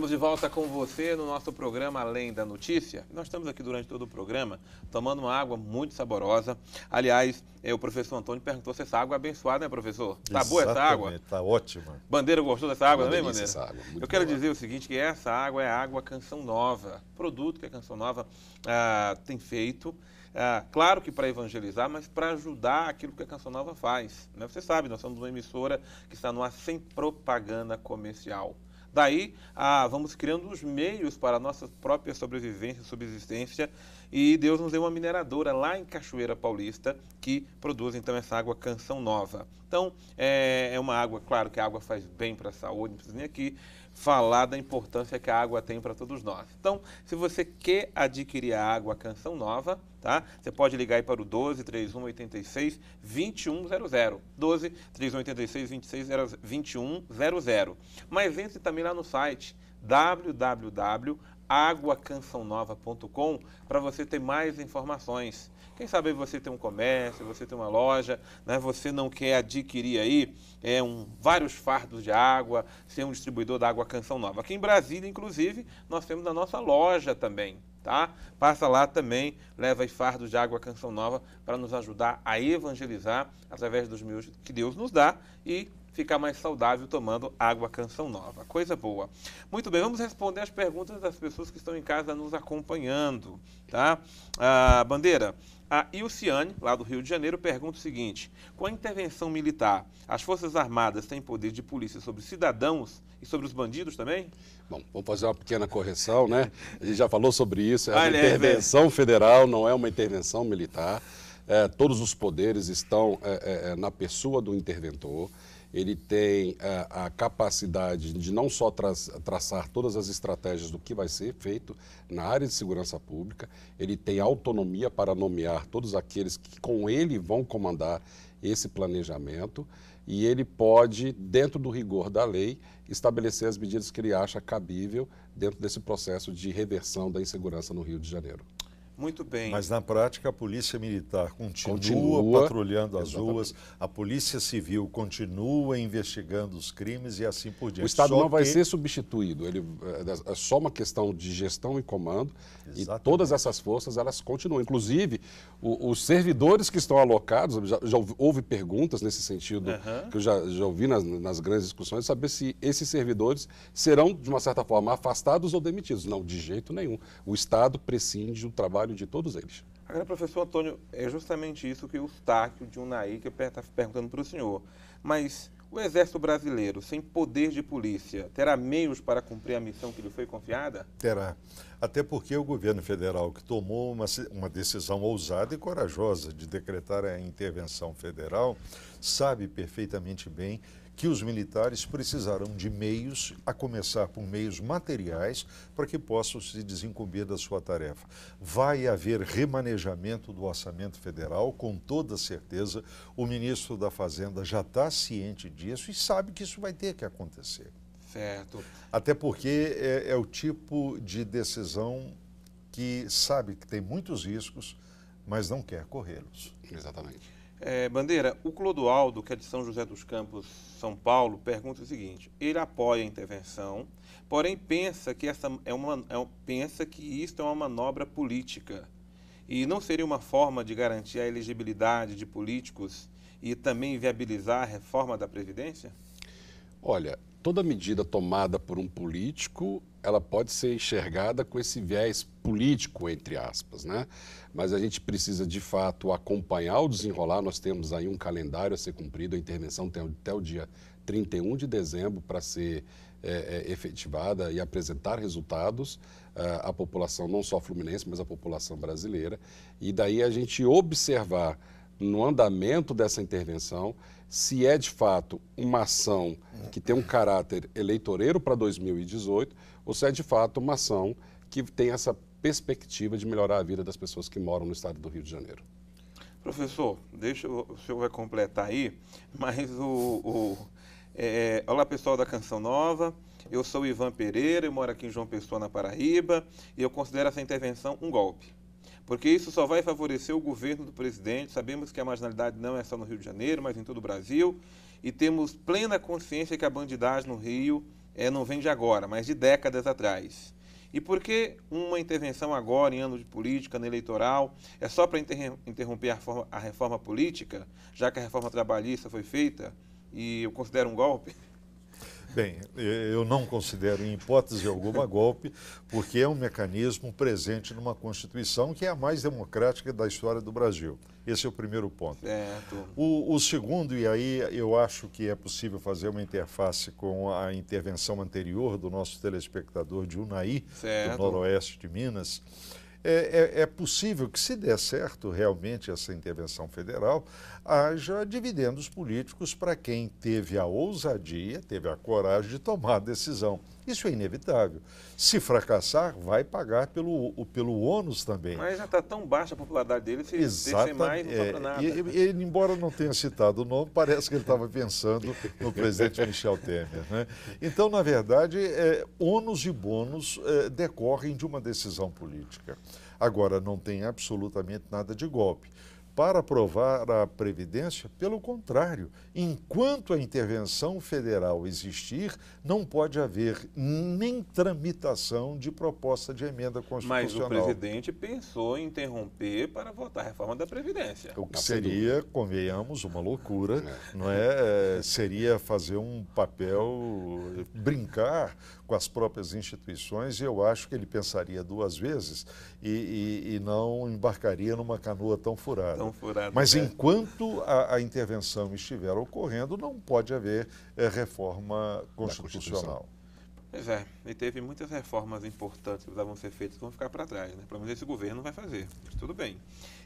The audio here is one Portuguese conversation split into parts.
Estamos de volta com você no nosso programa Além da Notícia. Nós estamos aqui durante todo o programa tomando uma água muito saborosa. Aliás, eh, o professor Antônio perguntou se essa água é abençoada, né, professor? Tá boa essa água? Tá ótima. Bandeira gostou dessa água também, Bandeira? Essa água, Eu quero boa. dizer o seguinte, que essa água é água Canção Nova. Produto que a Canção Nova ah, tem feito. Ah, claro que para evangelizar, mas para ajudar aquilo que a Canção Nova faz. Né? Você sabe, nós somos uma emissora que está no ar sem propaganda comercial. Daí, ah, vamos criando os meios para a nossa própria sobrevivência e subsistência e Deus nos deu uma mineradora lá em Cachoeira Paulista que produz então essa água Canção Nova. Então é, é uma água, claro que a água faz bem para a saúde, não precisa nem aqui falar da importância que a água tem para todos nós. Então, se você quer adquirir a água Canção Nova, tá? Você pode ligar aí para o 12 31 86 2100. 12 31 86 26 2100. Mas entre também lá no site www aguacançãonova.com para você ter mais informações. Quem sabe você tem um comércio, você tem uma loja, né? você não quer adquirir aí é, um, vários fardos de água, ser um distribuidor da Água Canção Nova. Aqui em Brasília, inclusive, nós temos a nossa loja também, tá? Passa lá também, leva os fardos de Água Canção Nova para nos ajudar a evangelizar através dos meios que Deus nos dá e ficar mais saudável tomando água canção nova. Coisa boa. Muito bem, vamos responder as perguntas das pessoas que estão em casa nos acompanhando, tá? Ah, bandeira, a Ilciane, lá do Rio de Janeiro, pergunta o seguinte: com a intervenção militar, as Forças Armadas têm poder de polícia sobre cidadãos e sobre os bandidos também? Bom, vamos fazer uma pequena correção, né? A gente já falou sobre isso. É uma intervenção é. federal, não é uma intervenção militar. É, todos os poderes estão é, é, é, na pessoa do interventor. Ele tem é, a capacidade de não só tra traçar todas as estratégias do que vai ser feito na área de segurança pública, ele tem autonomia para nomear todos aqueles que com ele vão comandar esse planejamento e ele pode, dentro do rigor da lei, estabelecer as medidas que ele acha cabível dentro desse processo de reversão da insegurança no Rio de Janeiro. Muito bem. Mas na prática a polícia militar continua, continua patrulhando as exatamente. ruas, a polícia civil continua investigando os crimes e assim por diante. O Estado só não vai ser substituído, ele é, é só uma questão de gestão e comando exatamente. e todas essas forças elas continuam. Inclusive o, os servidores que estão alocados, já, já houve perguntas nesse sentido uhum. que eu já, já ouvi nas, nas grandes discussões, saber se esses servidores serão de uma certa forma afastados ou demitidos. Não, de jeito nenhum. O Estado prescinde do trabalho trabalho de todos eles. Agora, professor Antônio, é justamente isso que o Eustáquio de um que está perguntando para o senhor. Mas o Exército Brasileiro, sem poder de polícia, terá meios para cumprir a missão que lhe foi confiada? Terá. Até porque o governo federal, que tomou uma, uma decisão ousada e corajosa de decretar a intervenção federal, sabe perfeitamente bem que os militares precisarão de meios, a começar por meios materiais, para que possam se desincumbir da sua tarefa. Vai haver remanejamento do orçamento federal, com toda certeza. O ministro da Fazenda já está ciente disso e sabe que isso vai ter que acontecer. Certo. Até porque é, é o tipo de decisão que sabe que tem muitos riscos, mas não quer corrê-los. Exatamente. É, Bandeira, o Clodoaldo, que é de São José dos Campos, São Paulo, pergunta o seguinte: ele apoia a intervenção, porém pensa que, essa é uma, é, pensa que isto é uma manobra política. E não seria uma forma de garantir a elegibilidade de políticos e também viabilizar a reforma da Previdência? Olha, toda medida tomada por um político, ela pode ser enxergada com esse viés político, entre aspas, né? Mas a gente precisa, de fato, acompanhar o desenrolar. Nós temos aí um calendário a ser cumprido, a intervenção tem até o dia 31 de dezembro para ser é, é, efetivada e apresentar resultados à, é, à população, não só fluminense, mas à população brasileira. E daí a gente observar no andamento dessa intervenção, se é de fato uma ação que tem um caráter eleitoreiro para 2018 ou se é de fato uma ação que tem essa perspectiva de melhorar a vida das pessoas que moram no estado do Rio de Janeiro. Professor, deixa o senhor vai completar aí, mas o, o é, olá pessoal da Canção Nova, eu sou Ivan Pereira, eu moro aqui em João Pessoa na Paraíba e eu considero essa intervenção um golpe porque isso só vai favorecer o governo do presidente. Sabemos que a marginalidade não é só no Rio de Janeiro, mas em todo o Brasil, e temos plena consciência que a bandidagem no Rio é, não vem de agora, mas de décadas atrás. E por que uma intervenção agora, em ano de política, no eleitoral, é só para interromper a a reforma política, já que a reforma trabalhista foi feita e eu considero um golpe? Bem, eu não considero em hipótese alguma golpe, porque é um mecanismo presente numa Constituição que é a mais democrática da história do Brasil. Esse é o primeiro ponto. Certo. O, o segundo, e aí eu acho que é possível fazer uma interface com a intervenção anterior do nosso telespectador de Unai certo. do noroeste de Minas é, é, é, possível que, se der certo realmente essa intervenção federal, haja dividendos políticos para quem teve a ousadia, teve a coragem de tomar a decisão. Isso é inevitável. Se fracassar, vai pagar pelo, pelo ônus também. Mas já está tão baixa a popularidade dele, se Exatamente. mais, não é, nada. Ele, ele, embora não tenha citado o nome, parece que ele estava pensando no presidente Michel Temer. Né? Então, na verdade, é, ônus e bônus é, decorrem de uma decisão política. Agora, não tem absolutamente nada de golpe para aprovar a Previdência? Pelo contrário, enquanto a intervenção federal existir, não pode haver nem tramitação de proposta de emenda constitucional. Mas o presidente pensou em interromper para votar a reforma da Previdência. O que seria, convenhamos, uma loucura, é. não é? é? Seria fazer um papel, brincar com as próprias instituições, e eu acho que ele pensaria duas vezes e, e, e não embarcaria numa canoa tão furada. Tão furada Mas é. enquanto a, a, intervenção estiver ocorrendo, não pode haver é, reforma constitucional. Pois é, e teve muitas reformas importantes que precisavam ser feitas que vão ficar para trás, né? Pelo menos esse governo vai fazer. Tudo bem.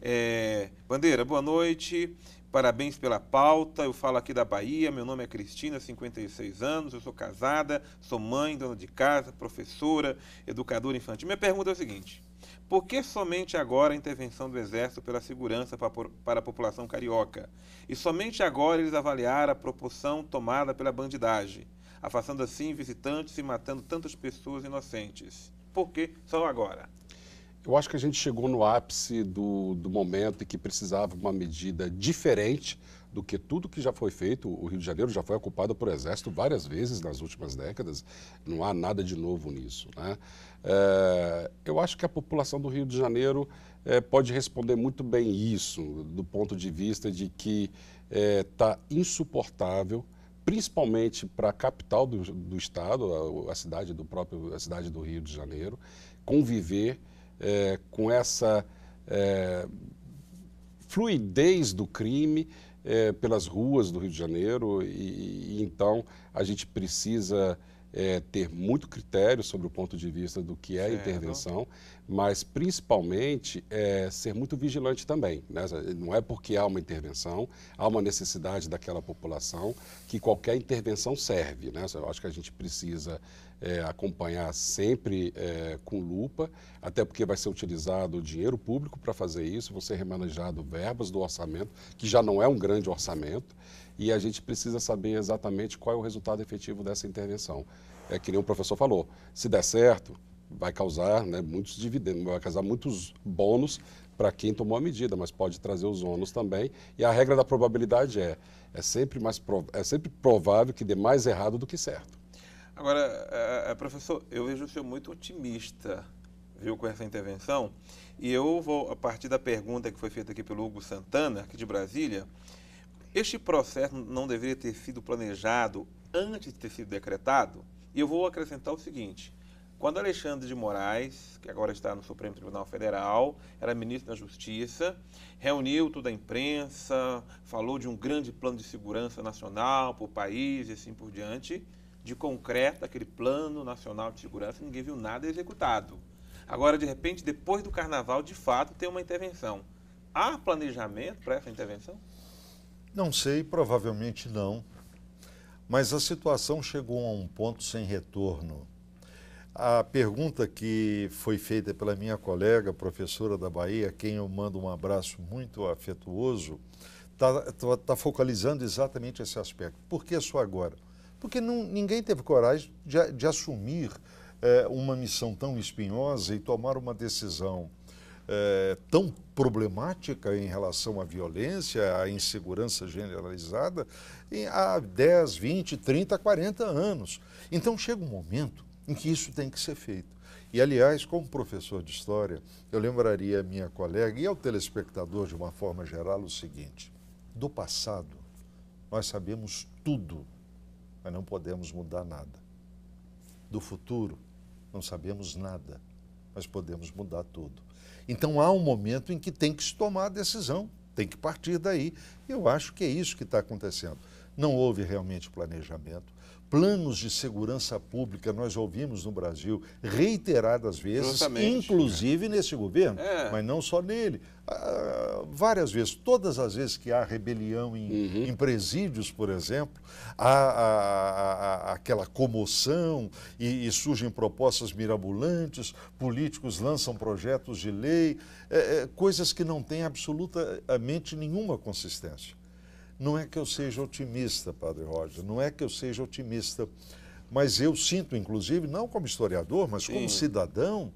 É, Bandeira, boa noite, parabéns pela pauta. Eu falo aqui da Bahia, meu nome é Cristina, 56 anos, eu sou casada, sou mãe, dona de casa, professora, educadora infantil. Minha pergunta é o seguinte: por que somente agora a intervenção do Exército pela segurança para a população carioca? E somente agora eles avaliaram a proporção tomada pela bandidagem? afastando assim visitantes e matando tantas pessoas inocentes. Por que só agora? Eu acho que a gente chegou no ápice do, do momento em que precisava uma medida diferente do que tudo que já foi feito. O Rio de Janeiro já foi ocupado por exército várias vezes nas últimas décadas. Não há nada de novo nisso. Né? É, eu acho que a população do Rio de Janeiro é, pode responder muito bem isso, do ponto de vista de que está é, tá insuportável principalmente para a capital do, do estado, a, a, cidade do próprio, a cidade do Rio de Janeiro, conviver é, com essa é, fluidez do crime é, pelas ruas do Rio de Janeiro e, e então a gente precisa é, ter muito critério sobre o ponto de vista do que é certo. intervenção, mas principalmente é, ser muito vigilante também. Né? Não é porque há uma intervenção, há uma necessidade daquela população que qualquer intervenção serve. Né? Eu acho que a gente precisa é, acompanhar sempre é, com lupa, até porque vai ser utilizado o dinheiro público para fazer isso, vão ser remanejado verbas do orçamento, que já não é um grande orçamento, e a gente precisa saber exatamente qual é o resultado efetivo dessa intervenção. É que nem o professor falou, se der certo, vai causar né, muitos dividendos, vai causar muitos bônus para quem tomou a medida, mas pode trazer os ônus também. E a regra da probabilidade é, é sempre, mais é sempre provável que dê mais errado do que certo. Agora, é, é, professor, eu vejo o senhor muito otimista, viu, com essa intervenção. E eu vou, a partir da pergunta que foi feita aqui pelo Hugo Santana, aqui de Brasília, este processo não deveria ter sido planejado antes de ter sido decretado? E eu vou acrescentar o seguinte: quando Alexandre de Moraes, que agora está no Supremo Tribunal Federal, era ministro da Justiça, reuniu toda a imprensa, falou de um grande plano de segurança nacional para o país e assim por diante, de concreto, aquele plano nacional de segurança, ninguém viu nada executado. Agora, de repente, depois do carnaval, de fato, tem uma intervenção. Há planejamento para essa intervenção? Não sei, provavelmente não. Mas a situação chegou a um ponto sem retorno a pergunta que foi feita pela minha colega, professora da Bahia, quem eu mando um abraço muito afetuoso, está tá, tá focalizando exatamente esse aspecto. Por que só agora? Porque não, ninguém teve coragem de, de assumir é, uma missão tão espinhosa e tomar uma decisão é, tão problemática em relação à violência, à insegurança generalizada, há 10, 20, 30, 40 anos. Então chega um momento em que isso tem que ser feito. E, aliás, como professor de história, eu lembraria a minha colega e ao telespectador, de uma forma geral, o seguinte: do passado, nós sabemos tudo, mas não podemos mudar nada. Do futuro, não sabemos nada, mas podemos mudar tudo. Então, há um momento em que tem que se tomar a decisão, tem que partir daí. Eu acho que é isso que está acontecendo. Não houve realmente planejamento planos de segurança pública nós ouvimos no Brasil reiteradas vezes, Justamente, inclusive é. nesse governo, é. mas não só nele. Ah, várias vezes, todas as vezes que há rebelião em, uhum. em presídios, por exemplo, há, há, há, há aquela comoção e, e, surgem propostas mirabolantes, políticos lançam projetos de lei, é, é coisas que não têm absolutamente nenhuma consistência. Não é que eu seja otimista, Padre Roger, não é que eu seja otimista, mas eu sinto, inclusive, não como historiador, mas Sim. como cidadão,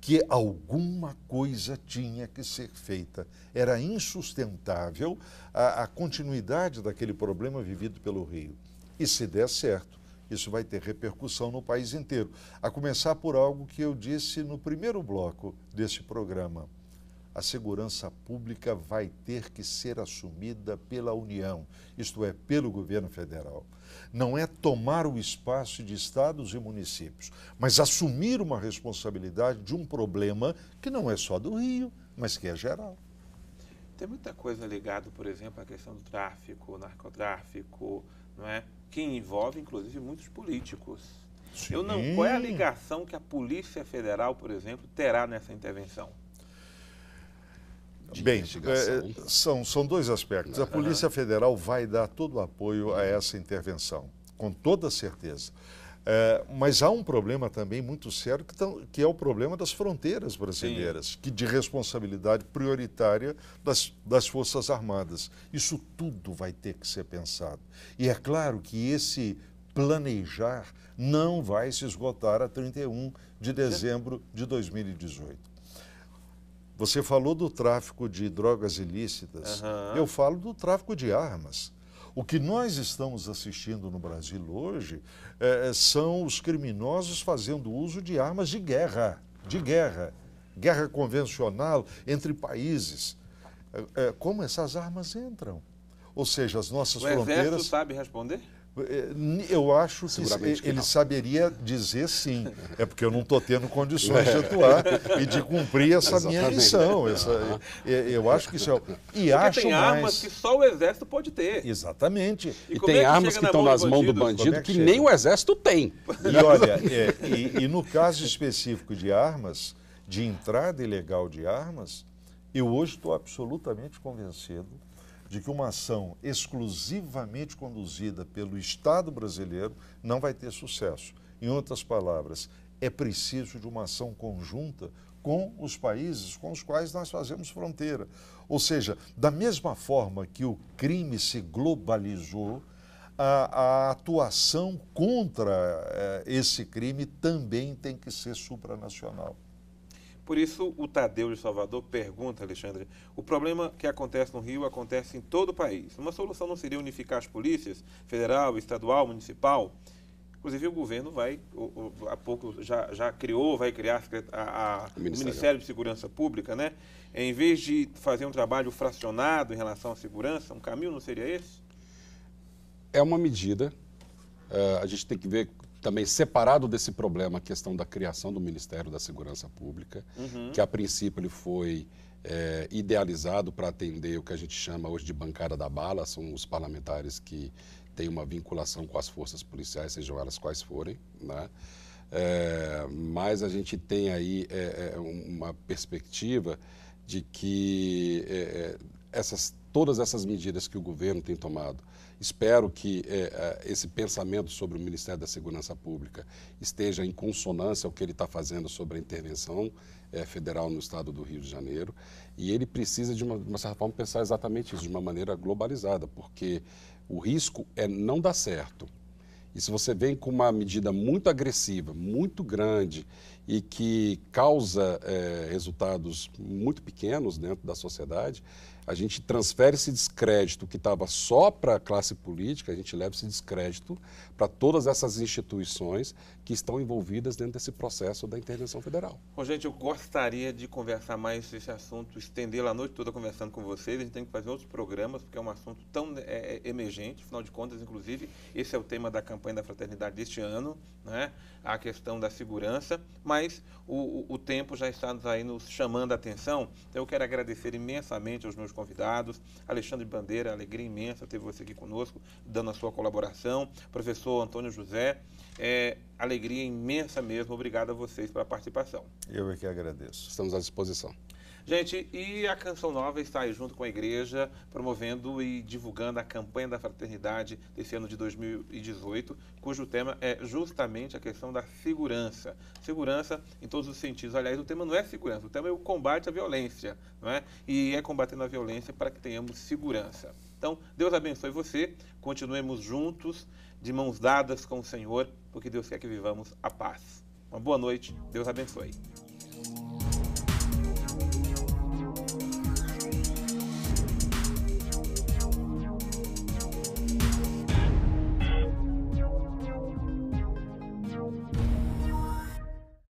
que alguma coisa tinha que ser feita. Era insustentável a, a, continuidade daquele problema vivido pelo Rio. E se der certo, isso vai ter repercussão no país inteiro. A começar por algo que eu disse no primeiro bloco desse programa a segurança pública vai ter que ser assumida pela União, isto é, pelo governo federal. Não é tomar o espaço de estados e municípios, mas assumir uma responsabilidade de um problema que não é só do Rio, mas que é geral. Tem muita coisa ligada, por exemplo, à questão do tráfico, narcotráfico, não é? que envolve, inclusive, muitos políticos. Sim. Eu não, qual é a ligação que a Polícia Federal, por exemplo, terá nessa intervenção? Bem, é, é, são, são dois aspectos. A Polícia Federal vai dar todo o apoio a essa intervenção, com toda certeza. É, mas há um problema também muito sério, que, tão, que é o problema das fronteiras brasileiras, Sim. que de responsabilidade prioritária das, das Forças Armadas. Isso tudo vai ter que ser pensado. E é claro que esse planejar não vai se esgotar a 31 de dezembro de 2018. Você falou do tráfico de drogas ilícitas. Uhum. Eu falo do tráfico de armas. O que nós estamos assistindo no Brasil hoje é, é são os criminosos fazendo uso de armas de guerra, de guerra, guerra convencional entre países. É, é, como essas armas entram? Ou seja, as nossas o fronteiras. O exército sabe responder? Eh, eu acho que, ele saberia dizer sim. É porque eu não estou tendo condições de é. atuar e de cumprir essa Exatamente. minha missão. Essa, eh, eh, eu, acho que isso é. E porque acho tem mais... armas que só o exército pode ter. Exatamente. E, e tem é armas que, estão nas mãos do bandido é que, que nem o exército tem. E olha, é, e, e no caso específico de armas, de entrada ilegal de armas, eu hoje estou absolutamente convencido de que uma ação exclusivamente conduzida pelo Estado brasileiro não vai ter sucesso. Em outras palavras, é preciso de uma ação conjunta com os países com os quais nós fazemos fronteira. Ou seja, da mesma forma que o crime se globalizou, a, a atuação contra eh, esse crime também tem que ser supranacional. Por isso, o Tadeu de Salvador pergunta, Alexandre: o problema que acontece no Rio acontece em todo o país. Uma solução não seria unificar as polícias, federal, estadual, municipal? Inclusive, o governo vai, há pouco já, já criou, vai criar a, a, o, Ministério. Ministério de Segurança Pública, né? Em vez de fazer um trabalho fracionado em relação à segurança, um caminho não seria esse? É uma medida. Uh, a gente tem que ver também separado desse problema a questão da criação do Ministério da Segurança Pública, uhum. que a princípio ele foi é, idealizado para atender o que a gente chama hoje de bancada da bala, são os parlamentares que têm uma vinculação com as forças policiais, sejam elas quais forem, né? É, mas a gente tem aí é, uma perspectiva de que essas, todas essas medidas que o governo tem tomado, espero que eh, eh, esse pensamento sobre o Ministério da Segurança Pública esteja em consonância ao que ele está fazendo sobre a intervenção eh, federal no estado do Rio de Janeiro. E ele precisa, de uma, de uma certa forma, pensar exatamente isso, de uma maneira globalizada, porque o risco é não dar certo. E se você vem com uma medida muito agressiva, muito grande e que causa é, resultados muito pequenos dentro da sociedade, a gente transfere esse descrédito que estava só para a classe política, a gente leva esse descrédito para todas essas instituições que estão envolvidas dentro desse processo da intervenção federal. Bom, gente, eu gostaria de conversar mais esse assunto, estender a noite toda conversando com vocês. A gente tem que fazer outros programas, porque é um assunto tão é, é, emergente, afinal de contas, inclusive, esse é o tema da campanha da fraternidade deste ano, né? a questão da segurança, mas o, o, o tempo já está aí nos chamando a atenção. Então, eu quero agradecer imensamente aos meus convidados. Alexandre Bandeira, alegria imensa ter você aqui conosco, dando a sua colaboração. Professor Antônio José, é, alegria imensa mesmo. Obrigado a vocês pela participação. Eu é que agradeço. Estamos à disposição. Gente, e a Canção Nova está aí junto com a igreja, promovendo e divulgando a campanha da fraternidade desse ano de 2018, cujo tema é justamente a questão da segurança. Segurança em todos os sentidos. Aliás, o tema não é segurança, o tema é o combate à violência, não é? E é combatendo a violência para que tenhamos segurança. Então, Deus abençoe você, continuemos juntos, de mãos dadas com o Senhor, porque Deus quer que vivamos a paz. Uma boa noite, Deus abençoe.